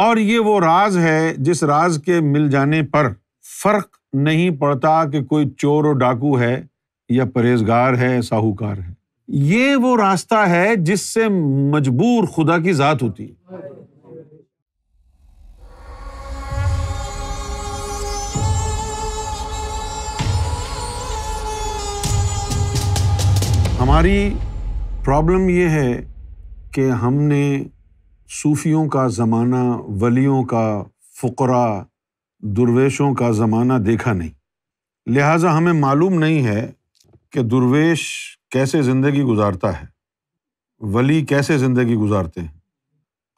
और ये वो राज है जिस राज के मिल जाने पर फर्क नहीं पड़ता कि कोई चोर और डाकू है या परहेजगार है साहूकार है ये वो रास्ता है जिससे मजबूर खुदा की ज़ात होती है हमारी प्रॉब्लम ये है कि हमने सूफियों का ज़माना वलियों का फ़ुकरा दुर्वेशों का ज़माना देखा नहीं लिहाजा हमें मालूम नहीं है कि दुर्वेश कैसे ज़िंदगी गुजारता है वली कैसे ज़िंदगी गुजारते हैं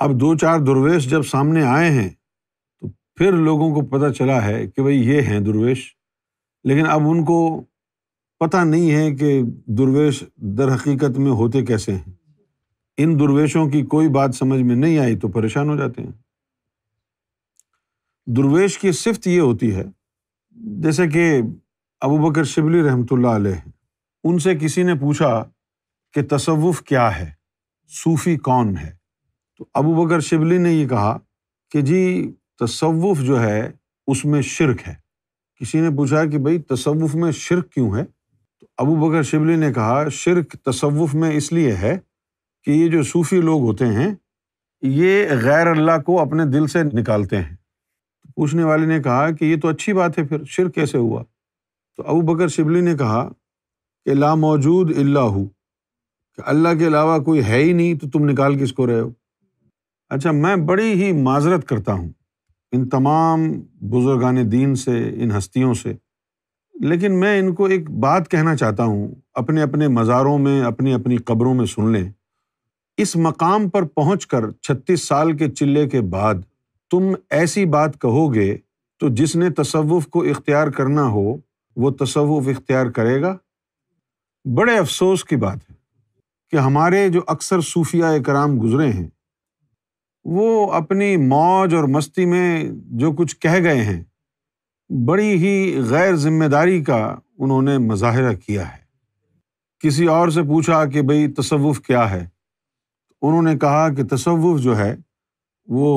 अब दो चार दुर्वेश जब सामने आए हैं तो फिर लोगों को पता चला है कि भाई ये हैं दुर्वेश लेकिन अब उनको पता नहीं है कि दुर्वेश दर हकीकत में होते कैसे हैं इन दुर्वेशों की कोई बात समझ में नहीं आई तो परेशान हो जाते हैं दुर्वेश की सिफत ये होती है जैसे कि अबू बकर शिबली रहमत हैं उनसे किसी ने पूछा कि तसव्वुफ़ क्या है सूफ़ी कौन है तो अबू बकर शिबली ने ये कहा कि जी तसव्वुफ़ जो है उसमें शिरक है किसी ने पूछा कि भाई तसव्वुफ़ में शिरक क्यों है तो अबू बकर शिबली ने कहा शिरक तसव्वुफ़ में इसलिए है कि ये जो सूफ़ी लोग होते हैं ये गैर अल्लाह को अपने दिल से निकालते हैं तो पूछने वाले ने कहा कि ये तो अच्छी बात है फिर शिर कैसे हुआ तो अबू बकर शिबली ने कहा कि ला मौजूद इल्ला हु कि अल्लाह के अलावा कोई है ही नहीं तो तुम निकाल किसको रहे हो अच्छा मैं बड़ी ही माजरत करता हूँ इन तमाम बुजुर्गान दीन से इन हस्तियों से लेकिन मैं इनको एक बात कहना चाहता हूँ अपने अपने मज़ारों में अपनी अपनी कब्रों में सुन लें इस मकाम पर पहुँच कर छत्तीस साल के चिल्ले के बाद तुम ऐसी बात कहोगे तो जिसने तसवुफ़ को इख्तियार करना हो वो तसवुफ़ इख्तियार करेगा बड़े अफसोस की बात है कि हमारे जो अक्सर सूफिया कराम गुजरे हैं वो अपनी मौज और मस्ती में जो कुछ कह गए हैं बड़ी ही गैर जिम्मेदारी का उन्होंने मज़ाहरा किया है किसी और से पूछा कि भाई तसवुफ़ क्या है उन्होंने कहा कि तसवुफ़ जो है वो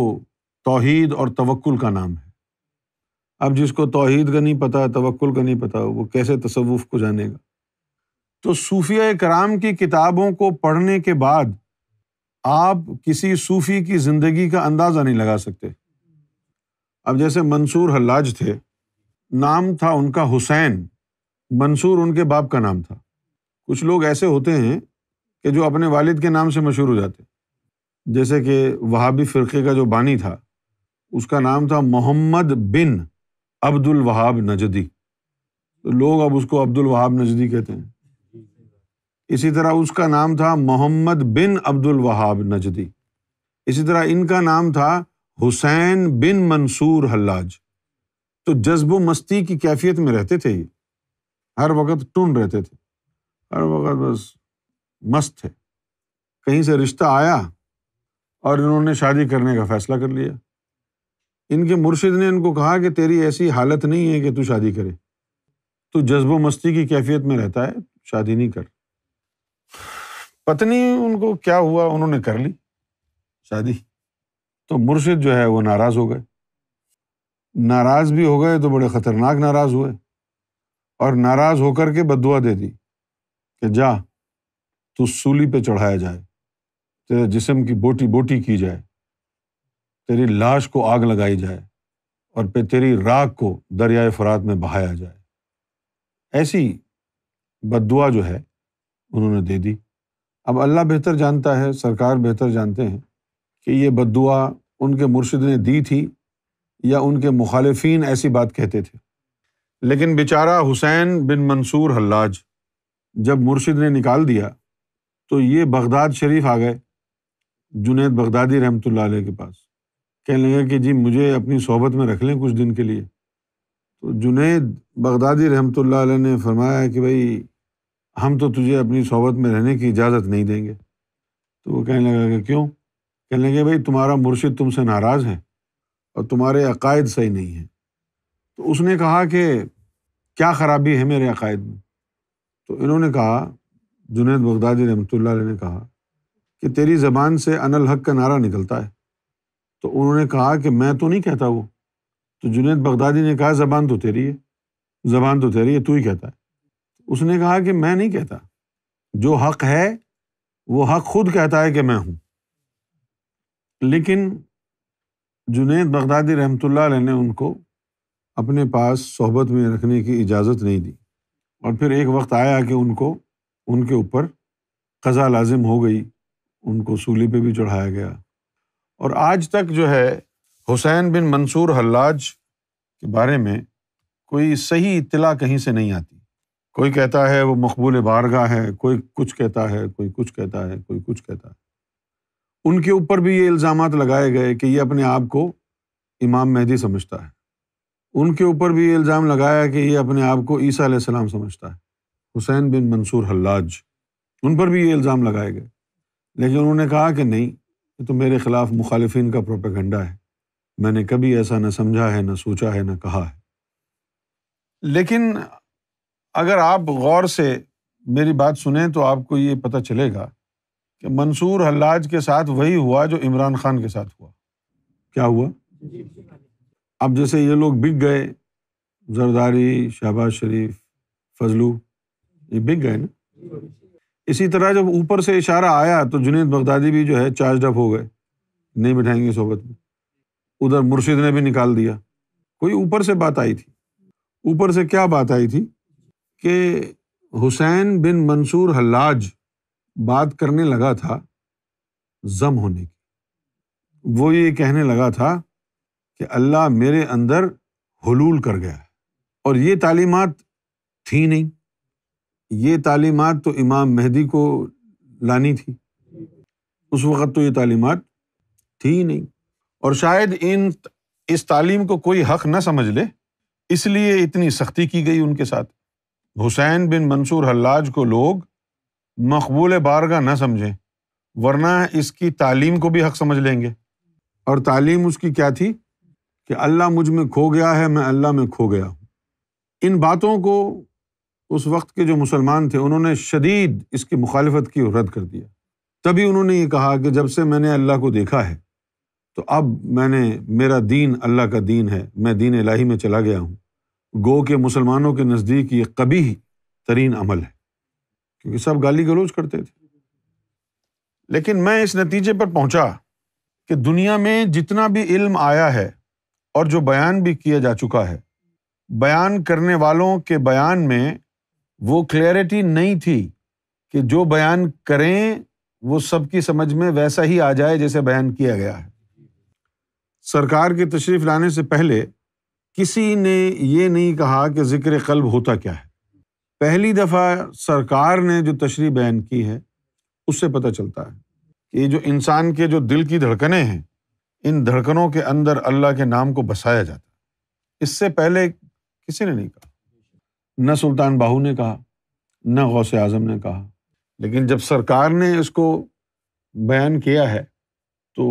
तोहद और तवक्ल का नाम है अब जिसको तोहद का नहीं पता तवक्ल का नहीं पता वो कैसे तसवुफ़ को जानेगा तो सूफिया कराम की किताबों को पढ़ने के बाद आप किसी सूफ़ी की ज़िंदगी का अंदाज़ा नहीं लगा सकते अब जैसे मंसूर हल्लाज थे नाम था उनका हुसैन मंसूर उनके बाप का नाम था कुछ लोग ऐसे होते हैं कि जो अपने वालिद के नाम से मशहूर हो जाते जैसे कि वहाबी फ़िरक़े का जो बानी था उसका नाम था मोहम्मद बिन अब्दुल वहाब नजदी तो लोग अब उसको अब्दुल वहाब नजदी कहते हैं इसी तरह उसका नाम था मोहम्मद बिन अब्दुल वहाब नजदी इसी तरह इनका नाम था हुसैन बिन मंसूर हल्लाज तो जज्ब मस्ती की कैफियत में रहते थे ये हर वक्त टुन रहते थे हर वक्त बस मस्त थे कहीं से रिश्ता आया और इन्होंने शादी करने का फैसला कर लिया इनके मुर्शिद ने इनको कहा कि तेरी ऐसी हालत नहीं है कि तू शादी करे तो जज्बो मस्ती की कैफियत में रहता है शादी नहीं कर पत्नी उनको क्या हुआ उन्होंने कर ली शादी तो मुर्शिद जो है वो नाराज़ हो गए नाराज़ भी हो गए तो बड़े ख़तरनाक नाराज़ हुए और नाराज़ होकर के बदुआ दे दी कि जा तो सूली पे चढ़ाया जाए तेरे जिसम की बोटी बोटी की जाए तेरी लाश को आग लगाई जाए और पे तेरी राख को दरियाए फरात में बहाया जाए ऐसी बदुआ जो है उन्होंने दे दी अब अल्लाह बेहतर जानता है सरकार बेहतर जानते हैं कि ये बदुआ उनके मुर्शिद ने दी थी या उनके मुखालफन ऐसी बात कहते थे लेकिन बेचारा हुसैन बिन मंसूर हल्लाज जब मुर्शिद ने निकाल दिया तो ये बगदाद शरीफ आ गए जुनेद बगदादी रहमत के पास कहने लगे कि जी मुझे अपनी सोहबत में रख लें कुछ दिन के लिए तो जुनेद बगदादी रहमत ने फरमाया कि भाई हम तो तुझे अपनी सोहबत में रहने की इजाज़त नहीं देंगे तो वो कहने लगा कि क्यों कहने लगे भाई तुम्हारा मुर्शिद तुमसे नाराज़ है और तुम्हारे अकायद सही नहीं हैं तो उसने कहा कि क्या ख़राबी है मेरे अकायद में तो इन्होंने कहा जुनेद बगदादी रहमत ने कहा कि तेरी ज़बान से अनल हक का नारा निकलता है तो उन्होंने कहा कि मैं तो नहीं कहता वो तो जुनेद बगदादी ने कहा ज़बान तो तेरी है ज़बान तो तेरी है तू ही कहता है उसने कहा कि मैं नहीं कहता जो हक है वो हक खुद कहता है कि मैं हूँ लेकिन जुनेद बगदादी रहमत ने उनको अपने पास सोहबत में रखने की इजाज़त नहीं दी और फिर एक वक्त आया कि उनको उनके ऊपर कज़ा लाजिम हो गई उनको सूली पे भी चढ़ाया गया और आज तक जो है हुसैन बिन मंसूर हल्लाज के बारे में कोई सही इतला कहीं से नहीं आती कोई कहता है वो मकबूल बारगाह है कोई कुछ कहता है कोई कुछ कहता है कोई कुछ कहता है उनके ऊपर भी ये इल्ज़ाम लगाए गए कि ये अपने आप को इमाम मेहदी समझता है उनके ऊपर भी ये इल्ज़ाम लगाया कि ये अपने आप को ईसा सलाम समझता है हुसैन बिन मंसूर हल्लाज उन पर भी ये इल्ज़ाम लगाए गए लेकिन उन्होंने कहा कि नहीं ये तो मेरे ख़िलाफ़ मुखालफन का प्रोपेगंडा है मैंने कभी ऐसा न समझा है ना सोचा है न कहा है लेकिन अगर आप गौर से मेरी बात सुने तो आपको ये पता चलेगा कि मंसूर हल्लाज के साथ वही हुआ जो इमरान खान के साथ हुआ क्या हुआ अब जैसे ये लोग बिक गए जरदारी शहबाज शरीफ फजलू ये बिक गए ना इसी तरह जब ऊपर से इशारा आया तो जुनेद बगदादी भी जो है चार्ज अप हो गए नहीं बिठाएंगे सोबत में उधर मुर्शिद ने भी निकाल दिया कोई ऊपर से बात आई थी ऊपर से क्या बात आई थी कि हुसैन बिन मंसूर हल्लाज बात करने लगा था जम होने की वो ये कहने लगा था कि अल्लाह मेरे अंदर हलूल कर गया और ये तालीमत थी नहीं ये तालीमत तो इमाम मेहदी को लानी थी उस वक़्त तो ये तालीमत थी ही नहीं और शायद इन इस तालीम को कोई हक ना समझ ले इसलिए इतनी सख्ती की गई उनके साथ हुसैन बिन मंसूर हल्लाज को लोग मकबूल बारगाह ना समझें वरना इसकी तालीम को भी हक समझ लेंगे और तालीम उसकी क्या थी कि अल्लाह मुझ में खो गया है मैं अल्लाह में खो गया हूँ इन बातों को उस वक्त के जो मुसलमान थे उन्होंने शदीद इसकी मुखालफत की और रद्द कर दिया तभी उन्होंने ये कहा कि जब से मैंने अल्लाह को देखा है तो अब मैंने मेरा दीन अल्लाह का दीन है मैं दीन इलाही में चला गया हूँ गो के मुसलमानों के नज़दीक ये कभी तरीन अमल है क्योंकि सब गाली गलोच करते थे लेकिन मैं इस नतीजे पर पहुँचा कि दुनिया में जितना भी इल्म आया है और जो बयान भी किया जा चुका है बयान करने वालों के बयान में वो क्लैरिटी नहीं थी कि जो बयान करें वो सबकी समझ में वैसा ही आ जाए जैसे बयान किया गया है सरकार के तशरीफ लाने से पहले किसी ने ये नहीं कहा कि ज़िक्र कल्ब होता क्या है पहली दफ़ा सरकार ने जो तशरी बयान की है उससे पता चलता है कि जो इंसान के जो दिल की धड़कनें हैं इन धड़कनों के अंदर अल्लाह के नाम को बसाया जाता है इससे पहले किसी ने नहीं कहा न सुल्तान बाहू ने कहा न गौस आजम ने कहा लेकिन जब सरकार ने इसको बयान किया है तो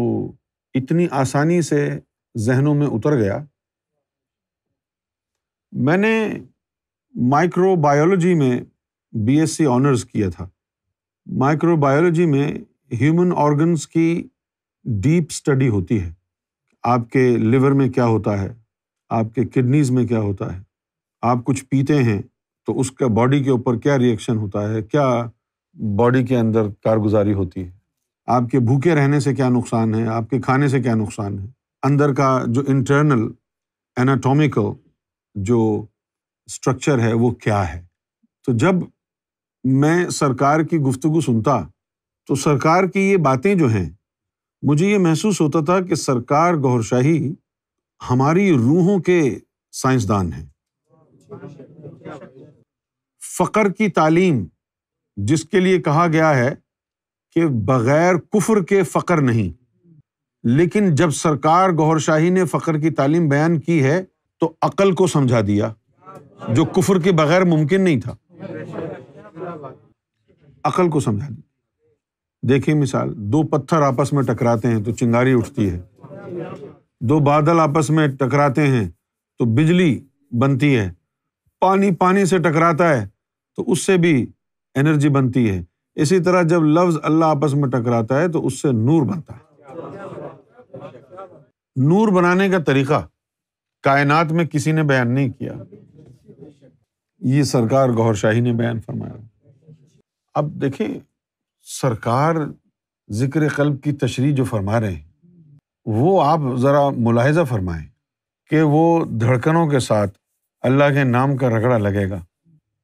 इतनी आसानी से जहनों में उतर गया मैंने माइक्रोबायोलॉजी में बीएससी ऑनर्स किया था माइक्रोबायोलॉजी में ह्यूमन ऑर्गन्स की डीप स्टडी होती है आपके लिवर में क्या होता है आपके किडनीज़ में क्या होता है आप कुछ पीते हैं तो उसका बॉडी के ऊपर क्या रिएक्शन होता है क्या बॉडी के अंदर कारगुजारी होती है आपके भूखे रहने से क्या नुकसान है आपके खाने से क्या नुकसान है अंदर का जो इंटरनल एनाटॉमिकल जो स्ट्रक्चर है वो क्या है तो जब मैं सरकार की गुफ्तु सुनता तो सरकार की ये बातें जो हैं मुझे ये महसूस होता था कि सरकार गौरशाही हमारी रूहों के साइंसदान हैं फ़कर की तालीम जिसके लिए कहा गया है कि बग़ैर कुफ्र के फ़कर नहीं लेकिन जब सरकार गौहर शाही ने फ़कर की तालीम बयान की है तो अकल को समझा दिया जो कुफ्र के बगैर मुमकिन नहीं था अकल को समझा दिया देखिए मिसाल दो पत्थर आपस में टकराते हैं तो चिंगारी उठती है दो बादल आपस में टकराते हैं तो बिजली बनती है पानी पानी से टकराता है तो उससे भी एनर्जी बनती है इसी तरह जब लफ्ज अल्लाह आपस में टकराता है तो उससे नूर बनता है नूर बनाने का तरीका कायनात में किसी ने बयान नहीं किया ये सरकार गौर शाही ने बयान फरमाया अब देखिए सरकार जिक्र कल्ब की तशरी जो फरमा रहे हैं वो आप ज़रा मुलाहजा फरमाएं कि वो धड़कनों के साथ अल्लाह के नाम का रगड़ा लगेगा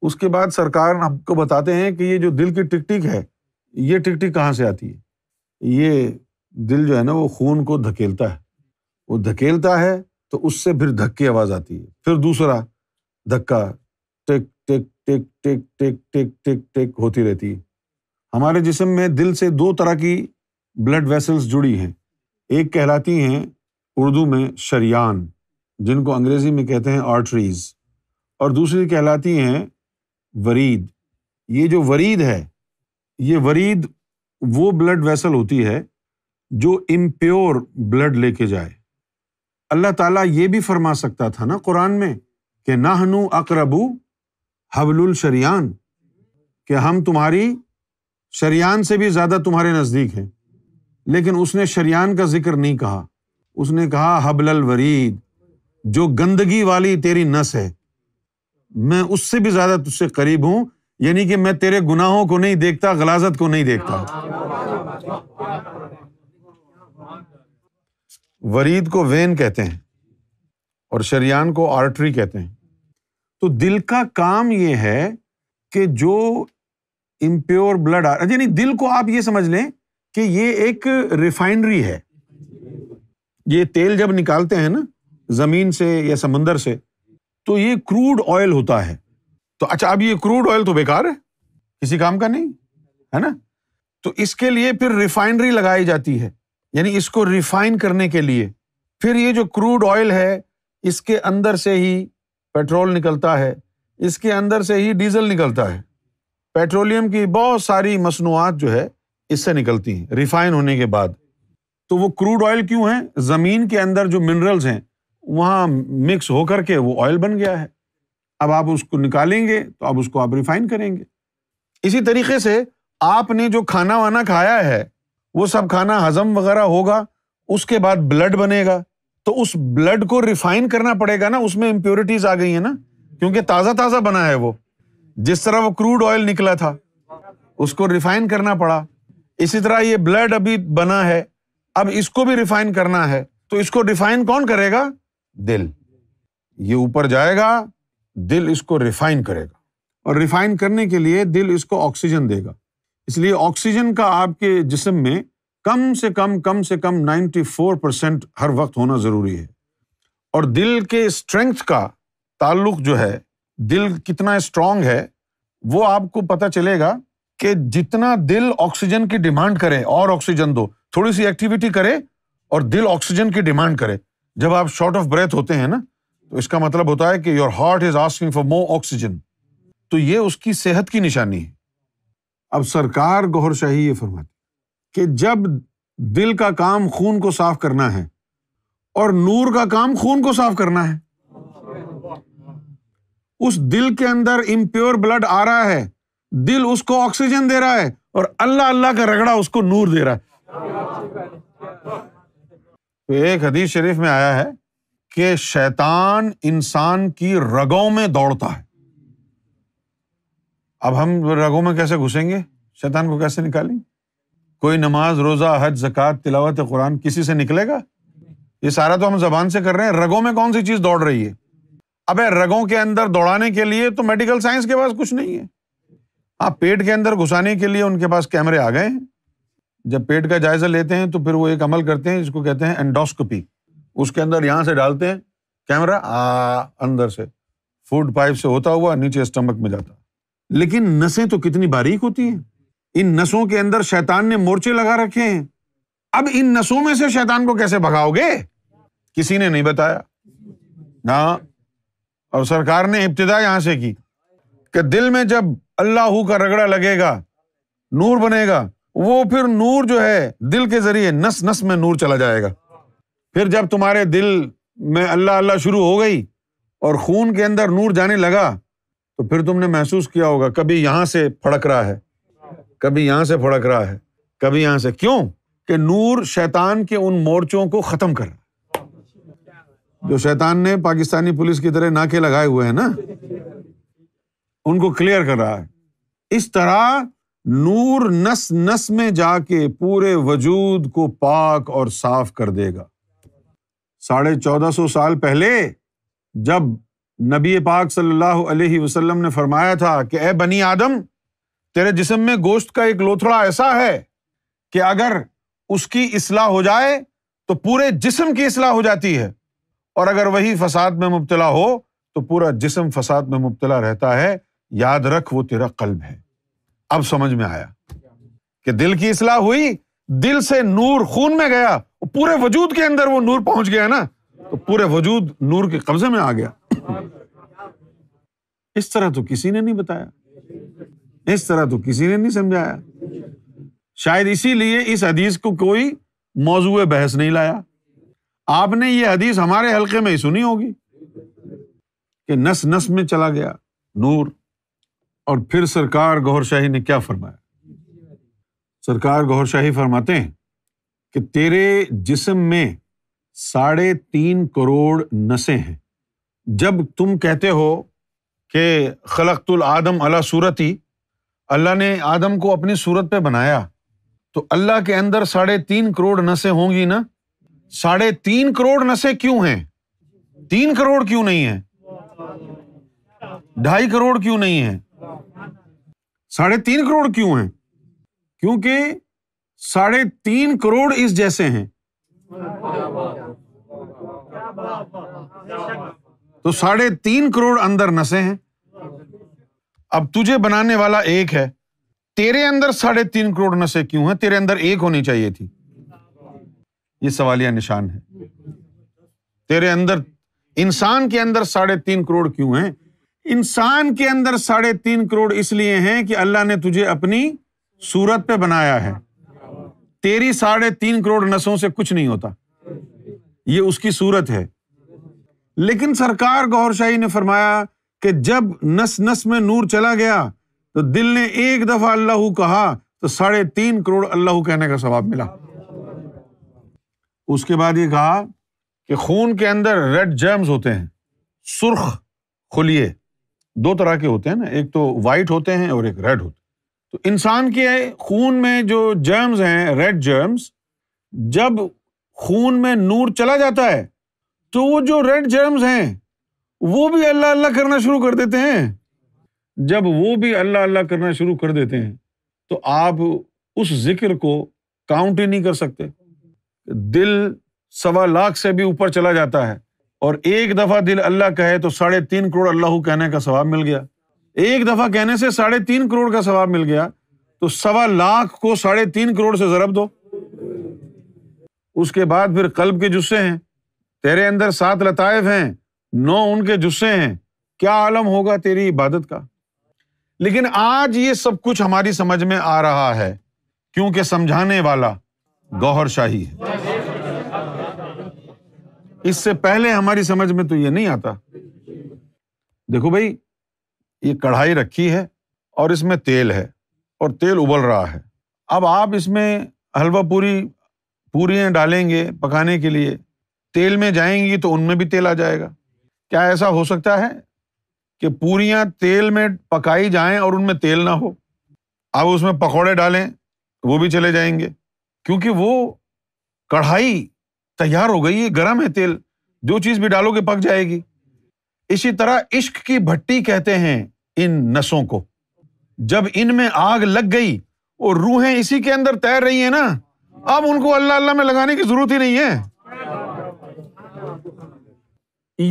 उसके बाद सरकार आपको बताते हैं कि ये जो दिल की टिकटिक है ये टिकटिक कहाँ से आती है ये दिल जो है ना वो खून को धकेलता है वो धकेलता है तो उससे फिर धक आवाज़ आती है फिर दूसरा धक्का टिक टिक टिक टिक टिक टिक टिक टिक होती रहती है हमारे जिसम में दिल से दो तरह की ब्लड वेसल्स जुड़ी हैं एक कहलाती हैं उर्दू में शरियान जिनको अंग्रेज़ी में कहते हैं आर्टरीज और दूसरी कहलाती हैं वरीद ये जो वरीद है ये वरीद वो ब्लड वेसल होती है जो इम्प्योर ब्लड लेके जाए अल्लाह ताला ये भी फरमा सकता था ना कुरान में कि नाहनु अकरबू हबलुल शरियान कि हम तुम्हारी शरियान से भी ज़्यादा तुम्हारे नज़दीक हैं लेकिन उसने शरियान का जिक्र नहीं कहा उसने कहा हबलल वरीद जो गंदगी वाली तेरी नस है मैं उससे भी ज्यादा तुझसे करीब हूं यानी कि मैं तेरे गुनाहों को नहीं देखता गलाजत को नहीं देखता वरीद को वेन कहते हैं और शरियान को आर्टरी कहते हैं तो दिल का काम ये है कि जो इम्प्योर ब्लड आ अच्छा, यानी दिल को आप ये समझ लें कि ये एक रिफाइनरी है ये तेल जब निकालते हैं ना जमीन से या समंदर से तो ये क्रूड ऑयल होता है तो अच्छा अब ये क्रूड ऑयल तो बेकार है किसी काम का नहीं है ना तो इसके लिए फिर रिफाइनरी लगाई जाती है यानी इसको रिफाइन करने के लिए फिर ये जो क्रूड ऑयल है इसके अंदर से ही पेट्रोल निकलता है इसके अंदर से ही डीजल निकलता है पेट्रोलियम की बहुत सारी मसनूआत जो है इससे निकलती हैं रिफाइन होने के बाद तो वो क्रूड ऑयल क्यों है ज़मीन के अंदर जो मिनरल्स हैं वहां मिक्स होकर के वो ऑयल बन गया है अब आप उसको निकालेंगे तो अब उसको आप रिफाइन करेंगे इसी तरीके से आपने जो खाना वाना खाया है वो सब खाना हजम वगैरह होगा उसके बाद ब्लड बनेगा तो उस ब्लड को रिफाइन करना पड़ेगा ना उसमें इम्प्योरिटीज आ गई है ना क्योंकि ताज़ा ताज़ा बना है वो जिस तरह वो क्रूड ऑयल निकला था उसको रिफाइन करना पड़ा इसी तरह ये ब्लड अभी बना है अब इसको भी रिफाइन करना है तो इसको रिफाइन कौन करेगा दिल ये ऊपर जाएगा दिल इसको रिफाइन करेगा और रिफाइन करने के लिए दिल इसको ऑक्सीजन देगा इसलिए ऑक्सीजन का आपके जिसम में कम से कम कम से कम 94 परसेंट हर वक्त होना ज़रूरी है और दिल के स्ट्रेंथ का ताल्लुक जो है दिल कितना स्ट्रांग है वो आपको पता चलेगा कि जितना दिल ऑक्सीजन की डिमांड करे और ऑक्सीजन दो थोड़ी सी एक्टिविटी करे और दिल ऑक्सीजन की डिमांड करे जब आप शॉर्ट ऑफ ब्रेथ होते हैं ना तो इसका मतलब होता है कि your heart is asking for more oxygen तो ये उसकी सेहत की निशानी है अब सरकार गौहर शाही ये फरमाती कि जब दिल का काम खून को साफ करना है और नूर का काम खून को साफ करना है उस दिल के अंदर इम्प्योर ब्लड आ रहा है दिल उसको ऑक्सीजन दे रहा है और अल्लाह अल्लाह का रगड़ा उसको नूर दे रहा है तो एक हदीस शरीफ में आया है कि शैतान इंसान की रगों में दौड़ता है अब हम रगों में कैसे घुसेंगे शैतान को कैसे निकालेंगे कोई नमाज रोज़ा हज जक़ात तिलावत कुरान किसी से निकलेगा ये सारा तो हम जबान से कर रहे हैं रगों में कौन सी चीज़ दौड़ रही है अब रगों के अंदर दौड़ाने के लिए तो मेडिकल साइंस के पास कुछ नहीं है हाँ पेट के अंदर घुसाने के लिए उनके पास कैमरे आ गए हैं जब पेट का जायजा लेते हैं तो फिर वो एक अमल करते हैं जिसको कहते हैं एंडोस्कोपी उसके अंदर यहाँ से डालते हैं कैमरा आ अंदर से फूड पाइप से होता हुआ नीचे स्टमक में जाता लेकिन नसें तो कितनी बारीक होती हैं इन नसों के अंदर शैतान ने मोर्चे लगा रखे हैं अब इन नसों में से शैतान को कैसे भगाओगे किसी ने नहीं बताया ना और सरकार ने इब्तदा यहां से की कि दिल में जब अल्लाह का रगड़ा लगेगा नूर बनेगा वो फिर नूर जो है दिल के जरिए नस नस में नूर चला जाएगा फिर जब तुम्हारे दिल में अल्लाह अल्लाह शुरू हो गई और खून के अंदर नूर जाने लगा तो फिर तुमने महसूस किया होगा कभी यहां से फड़क रहा है कभी यहां से फड़क रहा है कभी यहां से क्यों कि नूर शैतान के उन मोर्चों को ख़त्म कर रहा जो शैतान ने पाकिस्तानी पुलिस की तरह नाके लगाए हुए हैं ना उनको क्लियर कर रहा है इस तरह नूर नस नस में जाके पूरे वजूद को पाक और साफ कर देगा साढ़े चौदह सौ साल पहले जब नबी पाक सल्लल्लाहु अलैहि वसल्लम ने फरमाया था कि ए बनी आदम तेरे जिसम में गोश्त का एक लोथड़ा ऐसा है कि अगर उसकी असलाह हो जाए तो पूरे जिस्म की असलाह हो जाती है और अगर वही फसाद में मुबतला हो तो पूरा जिस्म फसाद में मुबतला रहता है याद रख वो तेरा कल्ब है अब समझ में आया कि दिल की इसलाह हुई दिल से नूर खून में गया पूरे वजूद के अंदर वो नूर पहुंच गया ना तो पूरे वजूद नूर के कब्जे में आ गया इस तरह तो किसी ने नहीं बताया इस तरह तो किसी ने नहीं समझाया शायद इसीलिए इस हदीस को कोई मौजू बहस नहीं लाया आपने ये हदीस हमारे हल्के में ही सुनी होगी कि नस नस में चला गया नूर और फिर सरकार गौरशाही ने क्या फरमाया सरकार गौरशाही फरमाते हैं कि तेरे जिसम में साढ़े तीन करोड़ नसें हैं जब तुम कहते हो कि खलकतुल आदम अला सूरत ही अल्लाह ने आदम को अपनी सूरत पे बनाया तो अल्लाह के अंदर साढ़े तीन करोड़ नसें होंगी ना साढ़े तीन करोड़ नसें क्यों हैं तीन करोड़ क्यों नहीं है ढाई करोड़ क्यों नहीं है साढ़े तीन करोड़ क्यों हैं क्योंकि साढ़े तीन करोड़ इस जैसे हैं तो साढ़े तीन करोड़ अंदर नशे हैं अब तुझे बनाने वाला एक है तेरे अंदर साढ़े तीन करोड़ नशे क्यों हैं तेरे अंदर एक होनी चाहिए थी ये सवालिया निशान है तेरे अंदर इंसान के अंदर साढ़े तीन करोड़ क्यों हैं इंसान के अंदर साढ़े तीन करोड़ इसलिए हैं कि अल्लाह ने तुझे अपनी सूरत पे बनाया है तेरी साढ़े तीन करोड़ नसों से कुछ नहीं होता ये उसकी सूरत है लेकिन सरकार गौरशाही ने फरमाया कि जब नस नस में नूर चला गया तो दिल ने एक दफा अल्लाह कहा तो साढ़े तीन करोड़ अल्लाह कहने का सवाब मिला उसके बाद ये कहा कि खून के अंदर रेड जर्म्स होते हैं सुर्ख खुलिए दो तरह के होते हैं ना एक तो वाइट होते हैं और एक रेड होते हैं तो इंसान के खून में जो जर्म्स हैं रेड जर्म्स जब खून में नूर चला जाता है तो वो जो रेड जर्म्स हैं वो भी अल्लाह अल्लाह करना शुरू कर देते हैं जब वो भी अल्लाह अल्लाह करना शुरू कर देते हैं तो आप उस जिक्र को काउंट ही नहीं कर सकते दिल सवा लाख से भी ऊपर चला जाता है और एक दफा दिल अल्लाह कहे तो साढ़े तीन करोड़ अल्लाह कहने का सवाब मिल गया एक दफा कहने से साढ़े तीन करोड़ का सवाब मिल गया तो सवा लाख को साढ़े तीन करोड़ से जरब दो उसके बाद फिर कल्ब के जुस्से हैं तेरे अंदर सात लताइफ हैं नौ उनके जुस्से हैं क्या आलम होगा तेरी इबादत का लेकिन आज ये सब कुछ हमारी समझ में आ रहा है क्योंकि समझाने वाला गौहर शाही है इससे पहले हमारी समझ में तो ये नहीं आता देखो भाई ये कढ़ाई रखी है और इसमें तेल है और तेल उबल रहा है अब आप इसमें हलवा पूरी पूरी डालेंगे पकाने के लिए तेल में जाएंगी तो उनमें भी तेल आ जाएगा क्या ऐसा हो सकता है कि पूरियाँ तेल में पकाई जाएं और उनमें तेल ना हो आप उसमें पकौड़े डालें वो भी चले जाएंगे क्योंकि वो कढ़ाई तैयार हो गई है गर्म है तेल जो चीज भी डालोगे पक जाएगी इसी तरह इश्क की भट्टी कहते हैं इन नसों को जब इनमें आग लग गई और रूहें इसी के अंदर तैर रही है ना अब उनको अल्लाह अल्लाह में लगाने की जरूरत ही नहीं है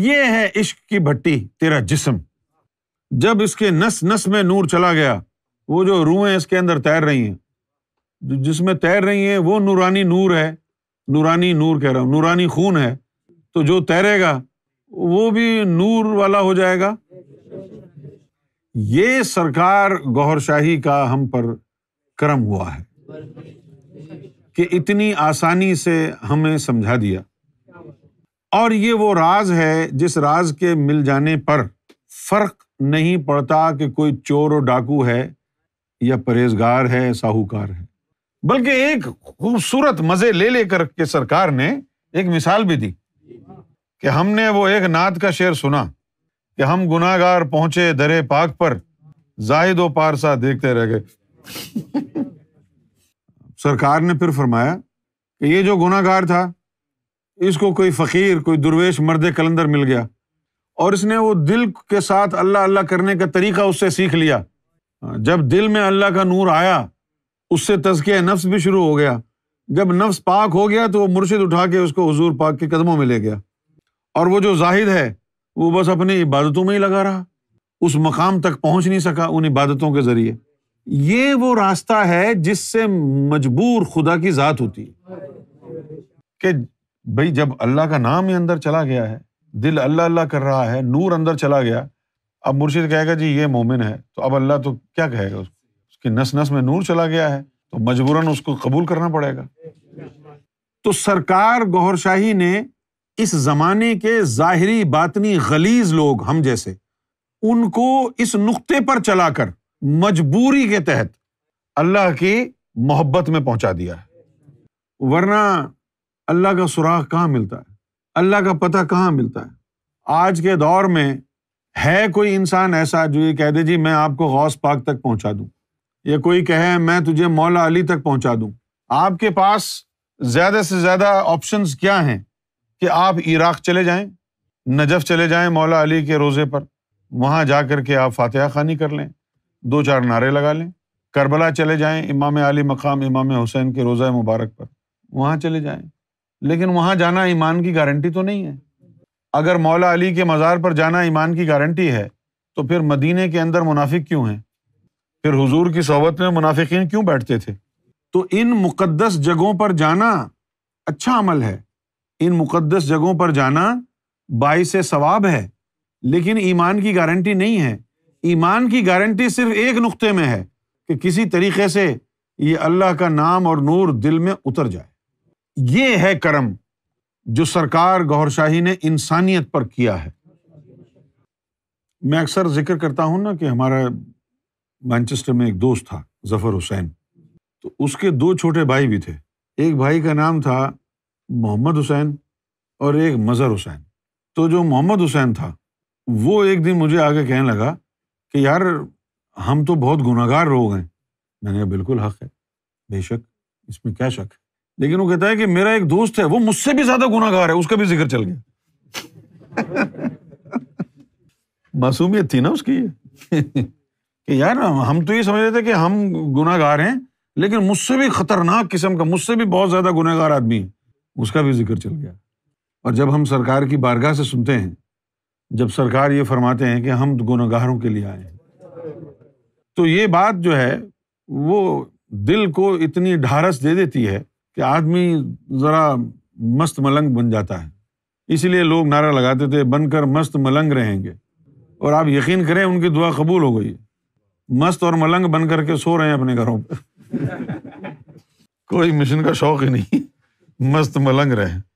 ये है इश्क की भट्टी तेरा जिस्म जब इसके नस नस में नूर चला गया वो जो रूहें इसके अंदर तैर रही हैं जिसमें तैर रही हैं वो नूरानी नूर है नूरानी नूर कह रहा हूँ नूरानी खून है तो जो तैरेगा वो भी नूर वाला हो जाएगा ये सरकार गौहरशाही का हम पर करम हुआ है कि इतनी आसानी से हमें समझा दिया और ये वो राज है जिस राज के मिल जाने पर फर्क नहीं पड़ता कि कोई चोर और डाकू है या परहेजगार है साहूकार है बल्कि एक खूबसूरत मजे ले लेकर के सरकार ने एक मिसाल भी दी कि हमने वो एक नात का शेर सुना कि हम गुनागार पहुंचे दरे पाक पर जाहिद व पारसा देखते रह गए सरकार ने फिर फरमाया कि ये जो गुनागार था इसको कोई फकीर कोई दुर्वेश मर्द कलंदर मिल गया और इसने वो दिल के साथ अल्लाह अल्लाह करने का तरीका उससे सीख लिया जब दिल में अल्लाह का नूर आया उससे तस्किया नफ्स भी शुरू हो गया जब नफ्स पाक हो गया तो वो मुर्शिद उठा के उसको हजूर पाक के कदमों में ले गया और वो जो जाहिद है वो बस अपनी इबादतों में ही लगा रहा उस मकाम तक पहुंच नहीं सका उन इबादतों के ज़रिए ये वो रास्ता है जिससे मजबूर खुदा की ज़ात होती है कि भाई जब अल्लाह का नाम ही अंदर चला गया है दिल अल्लाह अल्लाह कर रहा है नूर अंदर चला गया अब मुर्शिद कहेगा जी ये मोमिन है तो अब अल्लाह तो क्या कहेगा उसको कि नस नस में नूर चला गया है तो मजबूरन उसको कबूल करना पड़ेगा तो सरकार गौहरशाही ने इस जमाने के जाहरी बातनी गलीज लोग हम जैसे उनको इस नुक्ते पर चलाकर मजबूरी के तहत अल्लाह की मोहब्बत में पहुंचा दिया है वरना अल्लाह का सुराग कहाँ मिलता है अल्लाह का पता कहाँ मिलता है आज के दौर में है कोई इंसान ऐसा जो ये कह दे जी मैं आपको गौस पाक तक पहुंचा दूं या कोई कहे मैं तुझे मौला अली तक पहुंचा दूं आपके पास ज्यादा से ज्यादा ऑप्शंस क्या हैं कि आप इराक चले जाएं नजफ चले जाएं मौला अली के रोज़े पर वहाँ जा कर के आप फातहा खानी कर लें दो चार नारे लगा लें करबला चले जाएं इमाम अली मकाम इमाम हुसैन के रोज़ा मुबारक पर वहाँ चले जाएं लेकिन वहाँ जाना ईमान की गारंटी तो नहीं है अगर मौला अली के मज़ार पर जाना ईमान की गारंटी है तो फिर मदीने के अंदर मुनाफिक क्यों हैं फिर हुजूर की सोबत में मुनाफिकीन क्यों बैठते थे तो इन मुकद्दस जगहों पर जाना अच्छा अमल है इन मुकद्दस जगहों पर जाना बायस सवाब है लेकिन ईमान की गारंटी नहीं है ईमान की गारंटी सिर्फ एक नुक्ते में है कि किसी तरीके से ये अल्लाह का नाम और नूर दिल में उतर जाए ये है करम जो सरकार गौर शाही ने इंसानियत पर किया है मैं अक्सर जिक्र करता हूं ना कि हमारा मैनचेस्टर में एक दोस्त था जफर हुसैन तो उसके दो छोटे भाई भी थे एक भाई का नाम था मोहम्मद हुसैन और एक मज़र हुसैन तो जो मोहम्मद हुसैन था वो एक दिन मुझे आगे कहने लगा कि यार हम तो बहुत गुनागार लोग हैं मैंने कहा बिल्कुल हक है बेशक इसमें क्या शक है लेकिन वो कहता है कि मेरा एक दोस्त है वो मुझसे भी ज़्यादा गुनागार है उसका भी जिक्र चल गया मासूमियत थी ना उसकी कि यार हम तो ये समझ रहे थे कि हम गुनागार हैं लेकिन मुझसे भी खतरनाक किस्म का मुझसे भी बहुत ज्यादा गुनागार आदमी है उसका भी जिक्र चल गया और जब हम सरकार की बारगाह से सुनते हैं जब सरकार ये फरमाते हैं कि हम गुनागारों के लिए आए हैं तो ये बात जो है वो दिल को इतनी ढारस दे देती है कि आदमी ज़रा मस्त मलंग बन जाता है इसीलिए लोग नारा लगाते थे बनकर मस्त मलंग रहेंगे और आप यकीन करें उनकी दुआ कबूल हो गई है मस्त और मलंग बन करके सो रहे हैं अपने घरों पर कोई मिशन का शौक ही नहीं मस्त मलंग रहे